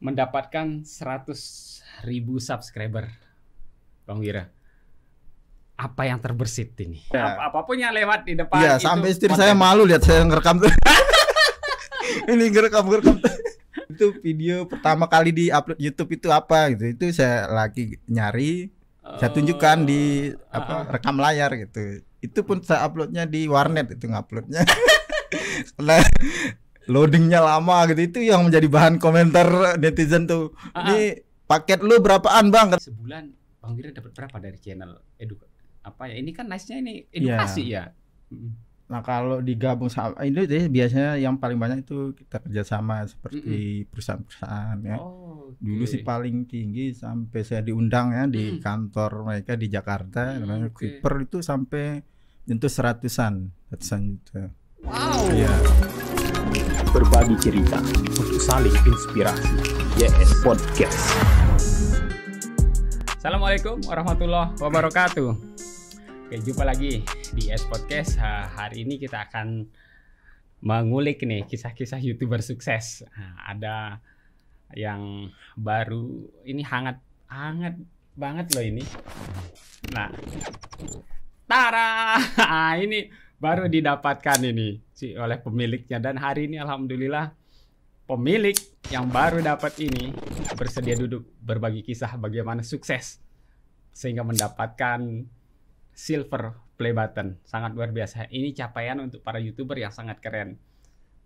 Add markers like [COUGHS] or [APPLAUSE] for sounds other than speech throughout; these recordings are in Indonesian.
mendapatkan 100 ribu subscriber, Bang Wira. Apa yang terbersit ini? Ya. Ap apapun yang lewat di depan. Ya sampai istri saya malu lihat saya ngerekam tuh. [LAUGHS] ini ngerekam ngerekam. [LAUGHS] itu video pertama kali di upload YouTube itu apa gitu. Itu saya lagi nyari, saya eh, tunjukkan di apa uh, rekam layar gitu. Itu pun saya uploadnya di warnet itu nguploadnya. nah, [LAUGHS] loadingnya lama gitu itu yang menjadi bahan komentar netizen tuh uh ini paket lu berapaan bang sebulan bang Wira dapat berapa dari channel eduk apa ya ini kan nice nya ini iya. edukasi yeah. ya nah kalau digabung sama ini jadi ya, biasanya yang paling banyak itu kita kerjasama seperti mm -mm. perusahaan-perusahaan ya oh, okay. dulu sih paling tinggi sampai saya diundang ya di mm. kantor mereka di Jakarta mm, namanya okay. Kuiper itu sampai tentu seratusan ratusan juta wow ya berbagi cerita untuk saling inspirasi. YS Podcast. Assalamualaikum warahmatullahi wabarakatuh. Oke, jumpa lagi di YS Podcast. Hari ini kita akan mengulik nih kisah-kisah YouTuber sukses. ada yang baru ini hangat hangat banget loh ini. Nah, Tara, [LAUGHS] ini baru didapatkan ini sih oleh pemiliknya dan hari ini alhamdulillah pemilik yang baru dapat ini bersedia duduk berbagi kisah bagaimana sukses sehingga mendapatkan silver play button. Sangat luar biasa. Ini capaian untuk para YouTuber yang sangat keren.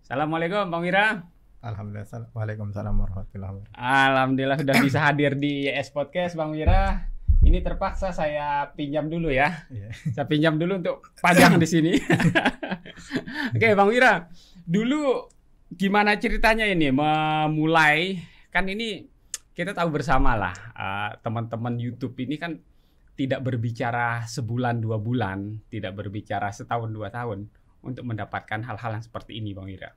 Assalamualaikum Bang Wira. Alhamdulillah. Waalaikumsalam warahmatullahi wabarakatuh. Alhamdulillah sudah bisa hadir di ES Podcast Bang Wira ini terpaksa saya pinjam dulu ya. Yeah. Saya pinjam dulu untuk panjang [LAUGHS] di sini. Oke, Bang Wira. Dulu gimana ceritanya ini memulai kan ini kita tahu bersama lah teman eh, teman-teman YouTube ini kan tidak berbicara sebulan dua bulan, tidak berbicara setahun dua tahun untuk mendapatkan hal-hal yang seperti ini, Bang Ira.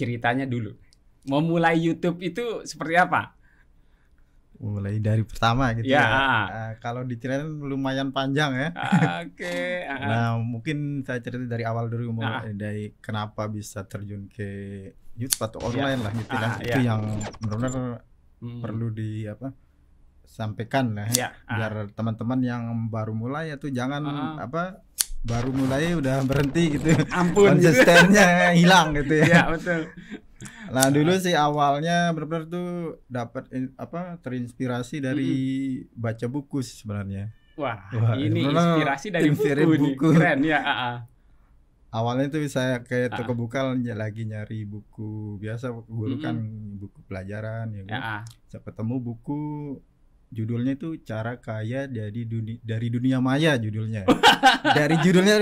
Ceritanya dulu, memulai YouTube itu seperti apa? mulai dari pertama gitu ya. ya. Uh, kalau diceritain lumayan panjang ya. Oke. Okay. [LAUGHS] Ah. nah mungkin saya cerita dari awal dulu mau uh. Eh, dari kenapa bisa terjun ke YouTube atau ya. online yeah. lah gitu uh, itu yeah. itu yang benar-benar hmm. perlu di apa sampaikan lah ya. Uh. biar teman-teman yang baru mulai itu jangan uh. apa baru mulai udah berhenti gitu. Ampun. Gitu. Konsistennya hilang gitu ya. [LAUGHS] ya betul. Nah dulu nah. sih awalnya benar-benar tuh dapat apa terinspirasi dari hmm. baca buku sih sebenarnya. Wah, Wah ini inspirasi dari buku, buku. Nih. keren ya. A ah, ah. Awalnya tuh saya kayak ah. toko bukal lagi nyari buku biasa, dulu kan buku pelajaran ya. ya kan. Saya ketemu buku judulnya itu cara kaya dari dunia dari dunia maya judulnya dari judulnya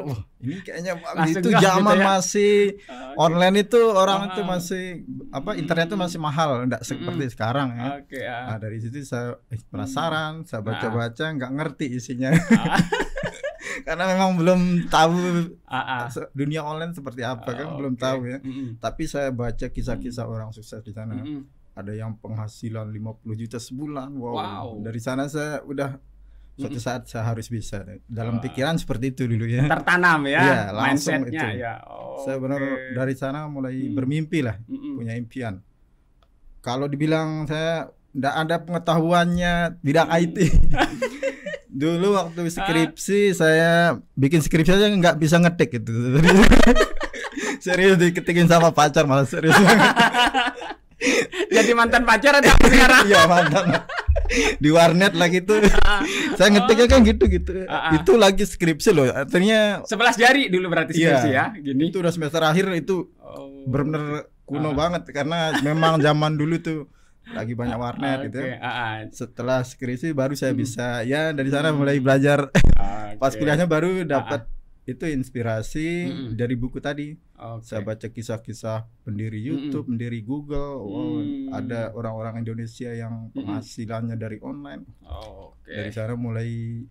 oh, ini kayaknya Langsung itu zaman gitu ya? masih ah, okay. online itu orang uh, itu ah. masih apa internet itu masih mahal enggak seperti uh, sekarang ya okay, uh. nah dari situ saya eh, mm. penasaran saya nah. baca-baca nggak ngerti isinya ah. [LAUGHS] karena memang belum tahu uh, uh, dunia online seperti apa uh, kan belum tahu ya uh, uh, tapi saya baca kisah-kisah uh, orang sukses di sana uh, uh, ada yang penghasilan 50 juta sebulan. Wow. wow. Dari sana saya udah hmm. suatu saat saya harus bisa. Dalam pikiran seperti itu dulu ya. Tertanam ya. ya langsung itu. Ya. Oh, saya benar dari sana mulai hmm. bermimpi lah, hmm. punya impian. Kalau dibilang saya tidak ada pengetahuannya tidak hmm. IT. [LAUGHS] dulu waktu ah. skripsi ah. saya bikin skripsi aja nggak bisa ngetik gitu. [LAUGHS] serius diketikin sama pacar malah serius. [LAUGHS] jadi mantan pacar atau sekarang iya mantan di warnet lagi tuh ah. saya ngetiknya kan gitu gitu ah, ah. itu lagi skripsi loh artinya sebelas jari dulu berarti iya. skripsi ya gini itu udah semester akhir itu oh. benar kuno banget karena memang zaman dulu tuh lagi banyak warnet gitu. Ya. Setelah skripsi baru saya hmm. bisa ya dari sana hmm. mulai belajar. Pas kuliahnya baru dapat itu inspirasi hmm. dari buku tadi Okay. Saya baca kisah-kisah pendiri YouTube, mm -hmm. pendiri Google. Wow, mm. ada orang-orang Indonesia yang penghasilannya mm -hmm. dari online. Oh, okay. Dari sana mulai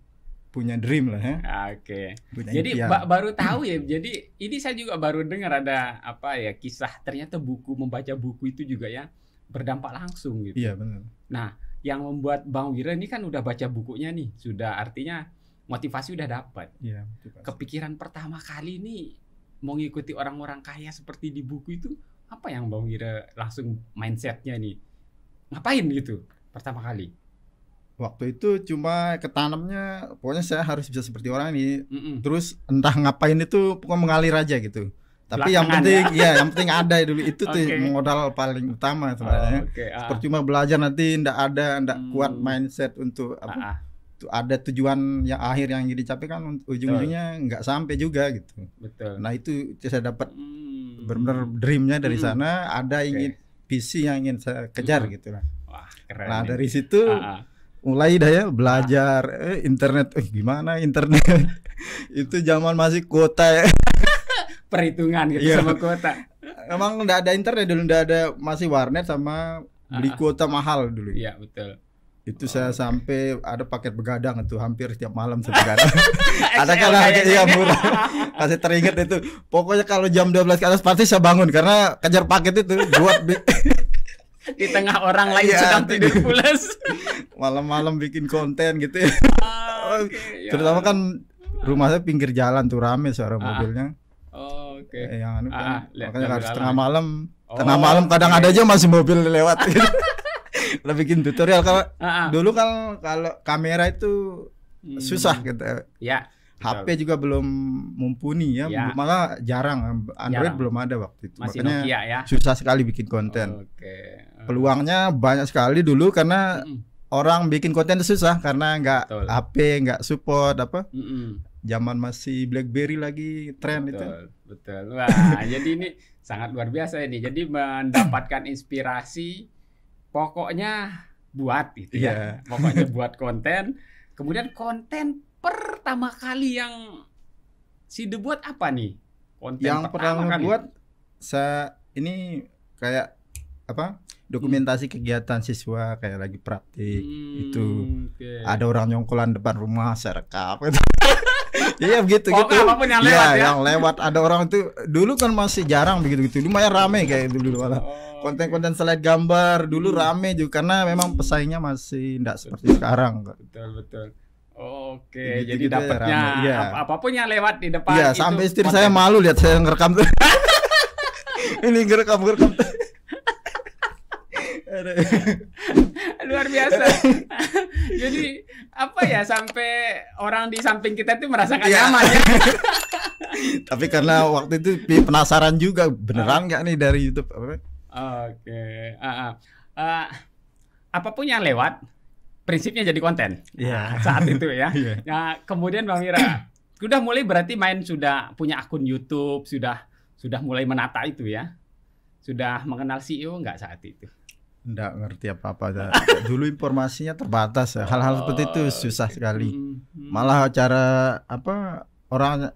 punya dream lah ya. Oke. Okay. jadi ba baru tahu ya. jadi ini saya juga baru dengar ada apa ya kisah ternyata buku membaca buku itu juga ya berdampak langsung gitu. Iya benar. Nah, yang membuat Bang Wira ini kan udah baca bukunya nih, sudah artinya motivasi udah dapat. Iya. Kepikiran pertama kali nih mau ngikuti orang-orang kaya seperti di buku itu apa yang Bang Wira langsung mindsetnya nih ngapain gitu pertama kali waktu itu cuma ketanamnya pokoknya saya harus bisa seperti orang ini mm -mm. terus entah ngapain itu pokoknya mengalir aja gitu tapi yang penting ya. ya yang penting ada dulu itu okay. tuh modal paling utama sebenarnya oh, okay. ah. percuma belajar nanti ndak ada ndak hmm. kuat mindset untuk apa ah, ah ada tujuan yang akhir yang jadi capek kan ujung-ujungnya nggak sampai juga gitu. Betul. Nah itu saya dapat hmm. benar-benar dreamnya dari hmm. sana. Ada okay. ingin visi yang ingin saya kejar hmm. gitu lah. Wah keren. Nah dari situ ah, ah. mulai dah ya belajar eh, internet. Eh, gimana internet? [LAUGHS] itu zaman masih kuota ya. [LAUGHS] Perhitungan gitu yeah. sama kuota. Emang nggak ada internet dulu, nggak ada masih warnet sama beli ah, ah. kuota mahal dulu. Iya betul itu oh, saya sampai ada paket begadang itu hampir setiap malam saya begadang [LAUGHS] ada kan harga iya murah kasih teringat itu pokoknya kalau jam 12 ke atas pasti saya bangun karena kejar paket itu buat [LAUGHS] di tengah orang lain ya, tidur pulas [LAUGHS] malam-malam bikin konten gitu ah, ya. okay, oh, ya. terutama kan rumah saya pinggir jalan tuh rame suara ah. ah. mobilnya oh, oke okay. Eh, yang anu kan ah, makanya harus tengah malam oh, tengah malam kadang okay. ada aja masih mobil lewat gitu lo bikin tutorial kalau uh-uh. dulu kan kalau kamera itu hmm. susah gitu ya HP juga belum mumpuni ya, ya. malah jarang Android jarang. belum ada waktu itu. Masih Makanya Nokia, ya? susah sekali bikin konten. Peluangnya banyak sekali dulu karena mm. orang bikin konten susah karena nggak HP, nggak support apa. Mm -mm zaman masih BlackBerry lagi tren itu. Betul. Wah, [LAUGHS] jadi ini sangat luar biasa ini. Jadi mendapatkan inspirasi pokoknya buat gitu yeah. ya. Iya. Pokoknya buat konten. Kemudian konten pertama kali yang si dibuat apa nih? Konten yang pertama, pertama kali. buat saya ini kayak apa? Dokumentasi hmm. kegiatan siswa kayak lagi praktik hmm, itu. Okay. Ada orang nyongkolan depan rumah saya rekam gitu. [LAUGHS] Iya begitu gitu. apapun yang iya, lewat ya, yang lewat ada orang itu dulu kan masih jarang begitu gitu. Lumayan rame kayak dulu dulu. Oh konten-konten slide gambar dulu hmm. rame juga karena memang hmm. pesaingnya masih tidak seperti sekarang Betul betul. Oke, okay. jadi, jadi dapatnya ya. Ap apapun yang lewat di depan. Iya, sampai istri konten. saya malu lihat saya ngerekam tuh. [LAUGHS] Ini ngerekam ngerekam. Luar biasa. [LAUGHS] jadi apa ya sampai orang di samping kita itu merasakan ya. nyaman ya. [LAUGHS] Tapi karena waktu itu penasaran juga beneran ah. nggak nih dari YouTube Oke. Uh, uh, uh, apapun yang lewat, prinsipnya jadi konten. Yeah. Saat itu ya. [LAUGHS] yeah. Nah, kemudian Bang Mira sudah mulai berarti main sudah punya akun YouTube, sudah sudah mulai menata itu ya. Sudah mengenal CEO nggak saat itu? Nggak ngerti apa-apa. [LAUGHS] Dulu informasinya terbatas. Ya. Hal-hal oh, seperti itu oh, susah sekali. Hmm, hmm. Malah cara apa orang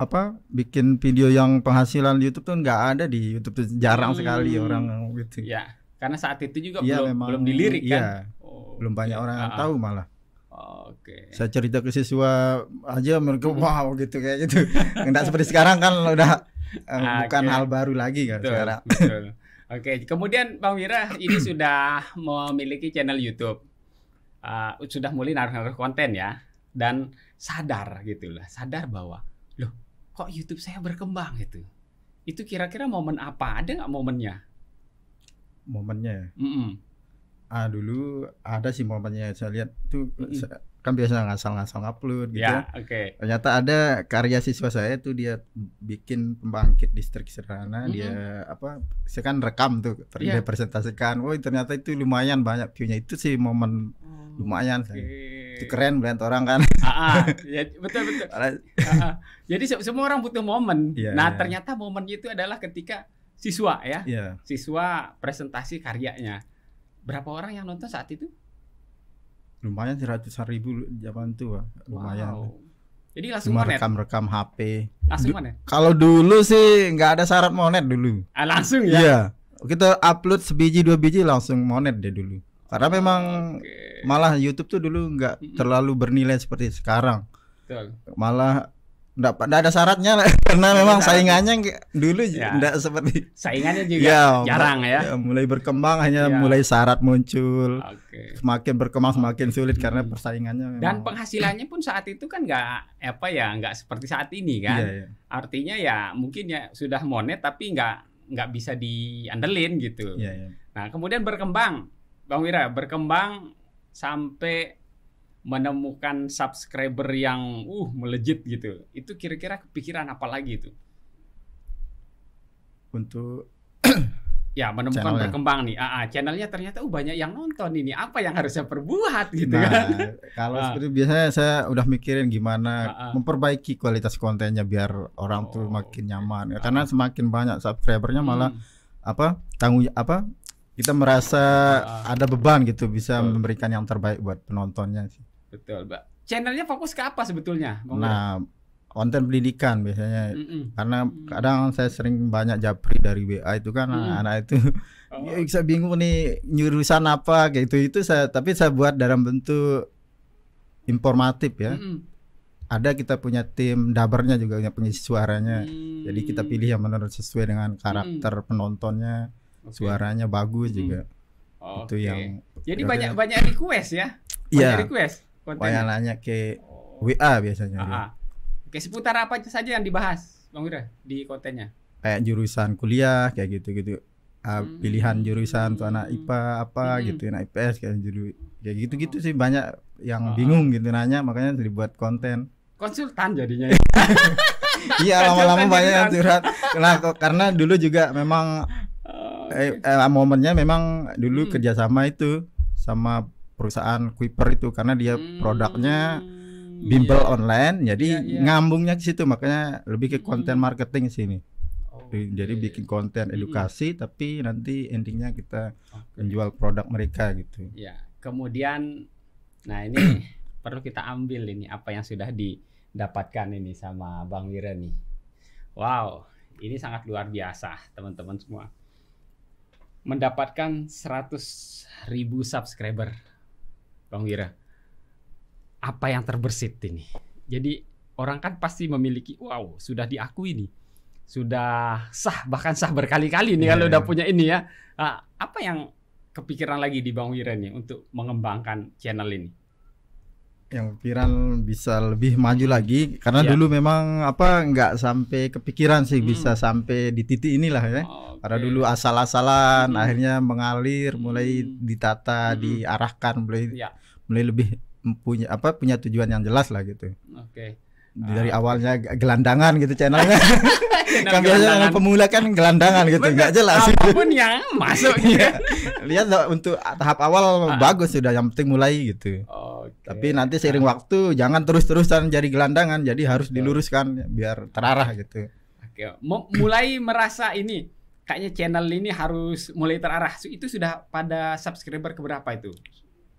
apa bikin video yang penghasilan YouTube tuh nggak ada di YouTube tuh jarang hmm. sekali orang gitu. Ya, karena saat itu juga ya, belum memang, belum dilirik iya. kan. Ya, oh, belum banyak ya. orang yang uh tahu malah. Oke. Okay. Saya cerita ke siswa aja mereka hmm. wow gitu kayak gitu. Enggak [LAUGHS] seperti sekarang kan udah eh, ah, okay. bukan hal baru lagi kan betul, sekarang. Betul. [LAUGHS] Oke, okay. kemudian Bang Wira ini sudah memiliki channel YouTube. Uh, sudah mulai naruh-naruh konten ya dan sadar gitulah sadar bahwa loh kok YouTube saya berkembang gitu itu kira-kira momen apa ada nggak momennya momennya mm -mm. ah dulu ada sih momennya saya lihat itu mm -mm. kan biasa ngasal-ngasal upload gitu ya, ya. okay. ternyata ada karya siswa saya itu dia bikin pembangkit listrik sederhana mm -hmm. dia apa saya kan rekam tuh terrepresentasikan iya. yeah. oh ternyata itu lumayan banyak viewnya itu sih momen oh, lumayan okay. saya itu keren melihat orang kan [LAUGHS] ah, ah. ya, betul betul ah, jadi semua orang butuh momen yeah, nah yeah. ternyata momen itu adalah ketika siswa ya yeah. siswa presentasi karyanya berapa orang yang nonton saat itu lumayan seratusan ribu zaman itu lumayan wow. jadi langsung Cuma monet rekam rekam HP langsung monet kalau dulu sih nggak ada syarat monet dulu ah, langsung ya iya kita upload sebiji dua biji langsung monet deh dulu karena oh, memang okay. malah YouTube tuh dulu nggak terlalu bernilai seperti sekarang. Betul. Malah nggak ada syaratnya [LAUGHS] karena ya, memang saingannya dulu ya. enggak seperti saingannya juga ya, jarang ya. ya mulai berkembang hanya ya. mulai syarat muncul okay. semakin berkembang semakin sulit hmm. karena persaingannya memang. dan penghasilannya pun saat itu kan nggak apa ya nggak seperti saat ini kan ya, ya. artinya ya mungkin ya sudah monet tapi nggak nggak bisa diandelin gitu ya, ya. nah kemudian berkembang Bang Wira berkembang sampai menemukan subscriber yang uh melejit gitu. Itu kira-kira kepikiran apa lagi itu? Untuk ya menemukan channel ya? berkembang nih. Ah, ah channelnya ternyata uh banyak yang nonton ini. Apa yang harus saya perbuat gitu nah, kan? Kalau nah. seperti biasanya saya udah mikirin gimana Aa. Ah, ah. memperbaiki kualitas kontennya biar orang oh, tuh makin nyaman. Ya, karena semakin banyak subscribernya malah hmm. apa tanggung apa kita merasa uh, ada beban gitu bisa betul. memberikan yang terbaik buat penontonnya sih. Betul, Mbak. Channelnya fokus ke apa sebetulnya? Bang nah, konten pendidikan biasanya mm -mm. karena kadang saya sering banyak japri dari WA itu kan mm. anak itu oh. [LAUGHS] ya, saya bingung nih nyurusan apa kayak itu itu saya tapi saya buat dalam bentuk informatif ya mm -mm. ada kita punya tim dabernya juga punya pengisi suaranya mm. jadi kita pilih yang menurut sesuai dengan karakter mm. penontonnya okay. suaranya bagus juga hmm. itu yang jadi banyak banyak request ya iya. banyak yeah. request banyak nanya ke oh. WA biasanya ah, ah. Oke seputar apa saja yang dibahas Bang Wira di kontennya kayak jurusan kuliah kayak gitu gitu uh, hmm. pilihan jurusan hmm. tuh anak IPA apa hmm. gitu anak IPS kayak juru kayak gitu gitu oh. sih banyak yang oh. bingung gitu nanya makanya dibuat konten konsultan jadinya ya? [LAUGHS] iya lama-lama banyak curhat nah, karena dulu juga memang eh, eh, momennya memang dulu hmm. kerjasama itu sama perusahaan Kuiper itu karena dia hmm. produknya iya. bimbel yeah. online jadi yeah, yeah. ngambungnya ke situ makanya lebih ke konten hmm. marketing sini okay. jadi bikin konten hmm. edukasi hmm. tapi nanti endingnya kita okay. menjual produk mereka gitu ya kemudian nah ini [COUGHS] perlu kita ambil ini apa yang sudah didapatkan ini sama Bang Wira nih wow ini sangat luar biasa teman-teman semua mendapatkan 100 ribu subscriber Bang Wira apa yang terbersit ini jadi orang kan pasti memiliki wow sudah diakui nih sudah sah bahkan sah berkali-kali nih yeah. kalau iya. udah punya ini ya nah, apa yang kepikiran lagi di Bang Wira nih untuk mengembangkan channel ini yang pikiran bisa lebih maju lagi karena ya. dulu memang apa nggak sampai kepikiran sih hmm. bisa sampai di titik inilah ya. Okay. Karena dulu asal-asalan hmm. akhirnya mengalir mulai hmm. ditata, hmm. diarahkan mulai ya. mulai lebih punya apa punya tujuan yang jelas lah gitu. Oke. Okay dari ah. awalnya gelandangan gitu channelnya [LAUGHS] kan biasanya pemula kan gelandangan gitu nggak jelas apapun yang masuk [LAUGHS] ya. lihat untuk tahap awal ah. bagus sudah yang penting mulai gitu okay. tapi nanti seiring waktu jangan terus-terusan jadi gelandangan jadi harus diluruskan biar terarah gitu oke mulai merasa ini kayaknya channel ini harus mulai terarah itu sudah pada subscriber keberapa itu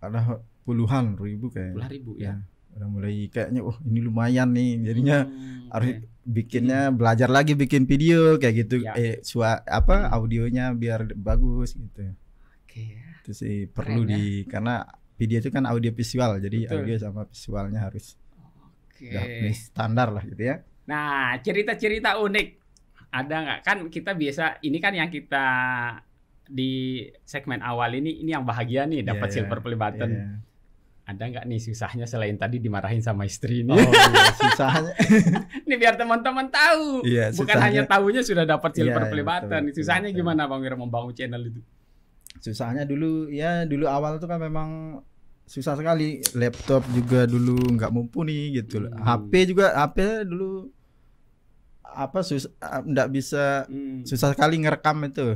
ada puluhan ribu kayaknya. puluhan ribu ya iya udah mulai kayaknya oh, ini lumayan nih jadinya hmm, harus okay. bikinnya hmm. belajar lagi bikin video kayak gitu ya. eh suara apa hmm. audionya biar bagus gitu okay. itu sih perlu Keren, di ya. karena video itu kan audio visual jadi Betul. audio sama visualnya harus okay. standar lah gitu ya nah cerita-cerita unik ada nggak kan kita biasa ini kan yang kita di segmen awal ini ini yang bahagia nih dapat yeah, silver play button yeah ada nggak nih susahnya selain tadi dimarahin sama istri ini? Oh, iya, susahnya. [LAUGHS] ini biar teman-teman tahu. Iya, Bukan susahnya, hanya tahunya sudah dapat silver iya, iya play button. Betul, susahnya betul. gimana Bang Wira membangun channel itu? Susahnya dulu ya dulu awal itu kan memang susah sekali. Laptop juga dulu nggak mumpuni gitu. Hmm. HP juga HP dulu apa susah nggak bisa hmm. susah sekali ngerekam itu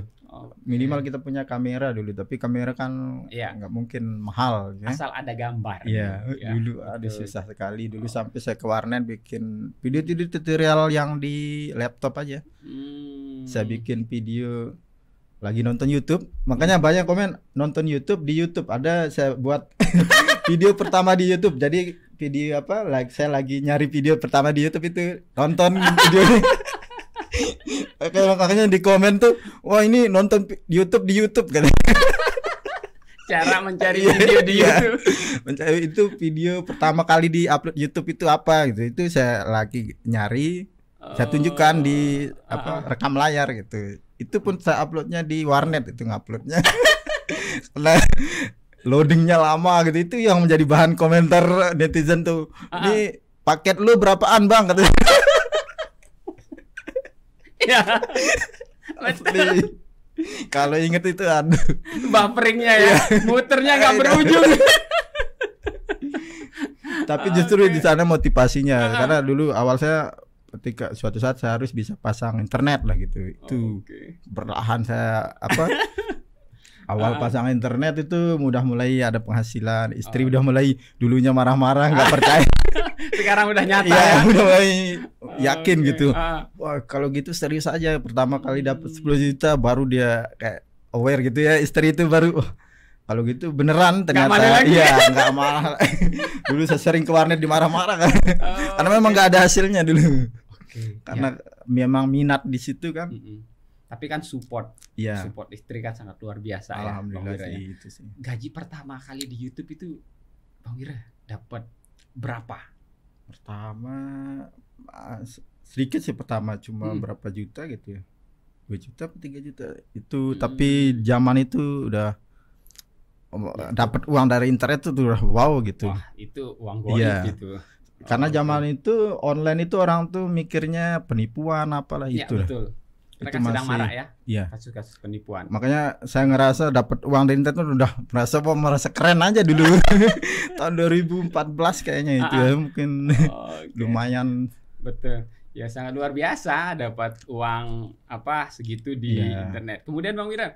minimal kita punya kamera dulu tapi kamera kan ya nggak mungkin mahal ya. asal ada gambar ya ya. dulu ada susah sekali dulu oh. sampai saya ke warnet bikin video video tutorial yang di laptop aja hmm. saya bikin video lagi nonton YouTube makanya banyak komen nonton YouTube di YouTube ada saya buat [LAUGHS] video pertama di YouTube jadi video apa like saya lagi nyari video pertama di YouTube itu nonton video [LAUGHS] Oke makanya di komen tuh, wah ini nonton di YouTube di YouTube kan. [LAUGHS] Cara mencari iya, video di iya. YouTube. [LAUGHS] Mencari itu video pertama kali di upload YouTube itu apa gitu. Itu saya lagi nyari, oh, saya tunjukkan di oh, apa uh, rekam layar gitu. Itu pun saya uploadnya di warnet itu nguploadnya. Setelah [LAUGHS] loadingnya lama gitu itu yang menjadi bahan komentar netizen tuh. Uh-uh. Ini paket lu berapaan bang? Katanya ya Betul. Kalau inget itu aduh. Bufferingnya ya, iya. muternya nggak iya. berujung. Tapi justru okay. di sana motivasinya, uh -huh. karena dulu awal saya ketika suatu saat saya harus bisa pasang internet lah gitu. Itu perlahan okay. berlahan saya apa? [LAUGHS] awal uh. pasang internet itu mudah mulai ada penghasilan istri uh. udah mulai dulunya marah-marah nggak -marah, [LAUGHS] percaya sekarang udah nyata ya, ya. udah mulai yakin okay. gitu ah. wah kalau gitu serius aja pertama kali dapat 10 juta baru dia kayak aware gitu ya istri itu baru kalau gitu beneran ternyata iya nggak marah [LAUGHS] dulu saya sering ke warnet dimarah-marah kan oh, karena memang nggak ada hasilnya dulu okay, karena ya. memang minat di situ kan mm -hmm. tapi kan support ya. support istri kan sangat luar biasa ya, alhamdulillah ya, sih, itu sih gaji pertama kali di YouTube itu Bang Wira dapat berapa pertama ah, sedikit sih pertama cuma hmm. berapa juta gitu ya dua juta tiga juta itu hmm. tapi zaman itu udah oh, iya. dapat uang dari internet itu udah wow gitu Wah, itu uang gue yeah. gitu karena oh, zaman itu online itu orang tuh mikirnya penipuan apalah ya, itu betul. Karena itu masih, marah ya. Iya. Kasus-kasus penipuan. Makanya saya ngerasa dapat uang dari internet udah merasa apa merasa keren aja dulu. [LAUGHS] Tahun 2014 kayaknya itu ya ah, ah. mungkin oh, [LAUGHS] okay. lumayan. Betul. Ya sangat luar biasa dapat uang apa segitu di yeah. internet. Kemudian Bang Wira,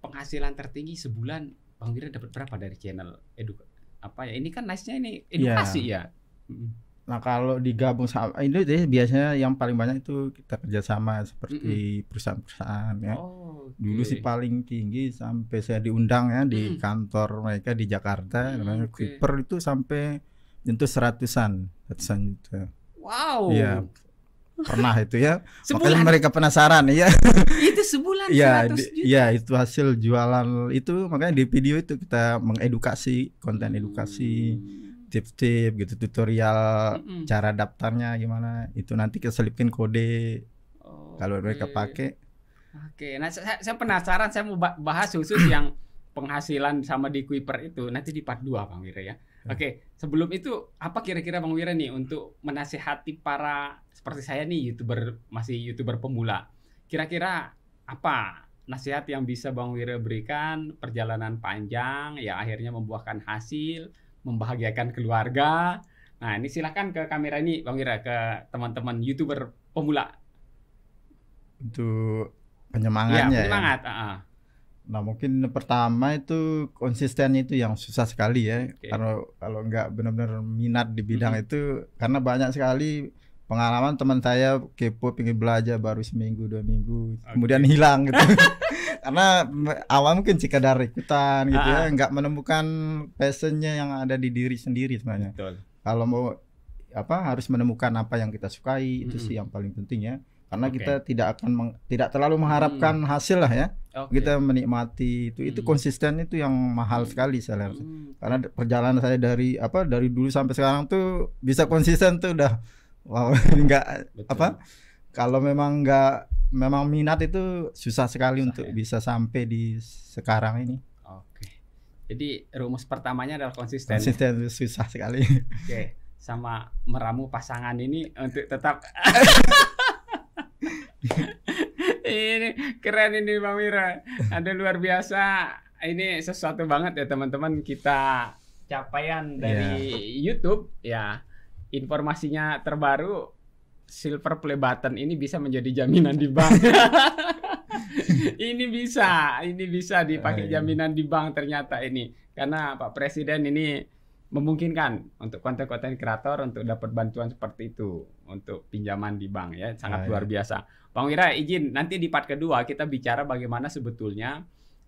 penghasilan tertinggi sebulan Bang Wira dapat berapa dari channel edu apa ya? Ini kan nice-nya ini iya. edukasi yeah. ya. Hmm. Nah kalau digabung sama itu biasanya yang paling banyak itu kita kerjasama seperti perusahaan-perusahaan ya. Oh, okay. Dulu sih paling tinggi sampai saya diundang ya di mm. kantor mereka di Jakarta, mm, namanya okay. itu sampai tentu seratusan, ratusan juta. Wow. Iya pernah itu ya. [LAUGHS] Sebulan. Makanya mereka penasaran ya. [LAUGHS] itu sebulan ya, juta. Ya, itu hasil jualan itu makanya di video itu kita mengedukasi, konten edukasi. Hmm tips-tips gitu tutorial mm -mm. cara daftarnya gimana itu nanti kita selipin kode oh, kalau mereka pakai oke okay. nah saya, saya penasaran saya mau bahas khusus yang penghasilan sama di Kuiper itu nanti di part 2 Bang Wira ya, ya. oke okay. sebelum itu apa kira-kira Bang Wira nih untuk menasihati para seperti saya nih youtuber masih youtuber pemula kira-kira apa nasihat yang bisa Bang Wira berikan perjalanan panjang ya akhirnya membuahkan hasil membahagiakan keluarga. Nah, ini silahkan ke kamera ini Bang Wira ke teman-teman YouTuber pemula. Untuk iya, penyemangatnya. Ya, penyemangat, ya. uh -huh. Nah, mungkin pertama itu konsisten itu yang susah sekali ya. Okay. Karena kalau nggak benar-benar minat di bidang mm-hmm. itu karena banyak sekali pengalaman teman saya kepo pingin belajar baru seminggu dua minggu okay. kemudian hilang gitu [LAUGHS] karena awal mungkin dari ikutan gitu ya, ah. ya nggak menemukan passionnya yang ada di diri sendiri sebenarnya kalau mau apa harus menemukan apa yang kita sukai mm -hmm. itu sih yang paling penting ya karena okay. kita tidak akan meng, tidak terlalu mengharapkan hmm. hasil lah ya okay. kita menikmati itu hmm. itu konsisten itu yang mahal sekali saya lihat karena perjalanan saya dari apa dari dulu sampai sekarang tuh bisa konsisten tuh udah wow [LAUGHS] nggak apa kalau memang nggak memang minat itu susah sekali susah untuk ya? bisa sampai di sekarang ini oke jadi rumus pertamanya adalah konsisten konsisten susah sekali oke sama meramu pasangan ini untuk tetap [LAUGHS] ini keren ini Bang Mira ada luar biasa ini sesuatu banget ya teman-teman kita capaian dari yeah. YouTube ya informasinya terbaru silver play button ini bisa menjadi jaminan di bank. [LAUGHS] ini bisa, ini bisa dipakai eh. jaminan di bank ternyata ini. Karena Pak Presiden ini memungkinkan untuk konten-konten kreator untuk dapat bantuan seperti itu untuk pinjaman di bank ya, sangat ah, luar iya. biasa. Bang Wira izin nanti di part kedua kita bicara bagaimana sebetulnya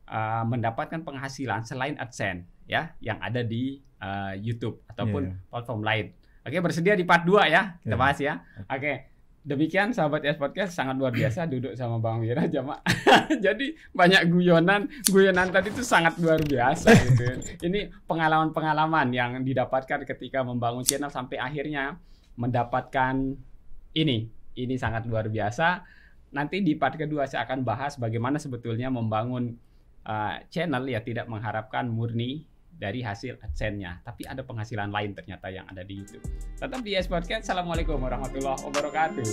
uh, mendapatkan penghasilan selain AdSense ya yang ada di uh, YouTube ataupun yeah. platform lain Oke, bersedia di part 2 ya. Kita iya. bahas ya. Oke. Demikian sahabat es podcast sangat luar biasa duduk sama Bang Wira [LAUGHS] jama, Jadi banyak guyonan, guyonan tadi itu sangat luar biasa gitu. Ini pengalaman-pengalaman yang didapatkan ketika membangun channel sampai akhirnya mendapatkan ini. Ini sangat luar biasa. Nanti di part kedua saya akan bahas bagaimana sebetulnya membangun uh, channel ya tidak mengharapkan murni dari hasil adsense Tapi ada penghasilan lain ternyata yang ada di YouTube. Tetap di Yes Podcast. Assalamualaikum warahmatullahi wabarakatuh.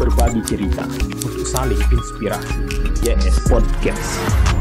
Berbagi cerita untuk saling inspirasi. Yes Podcast.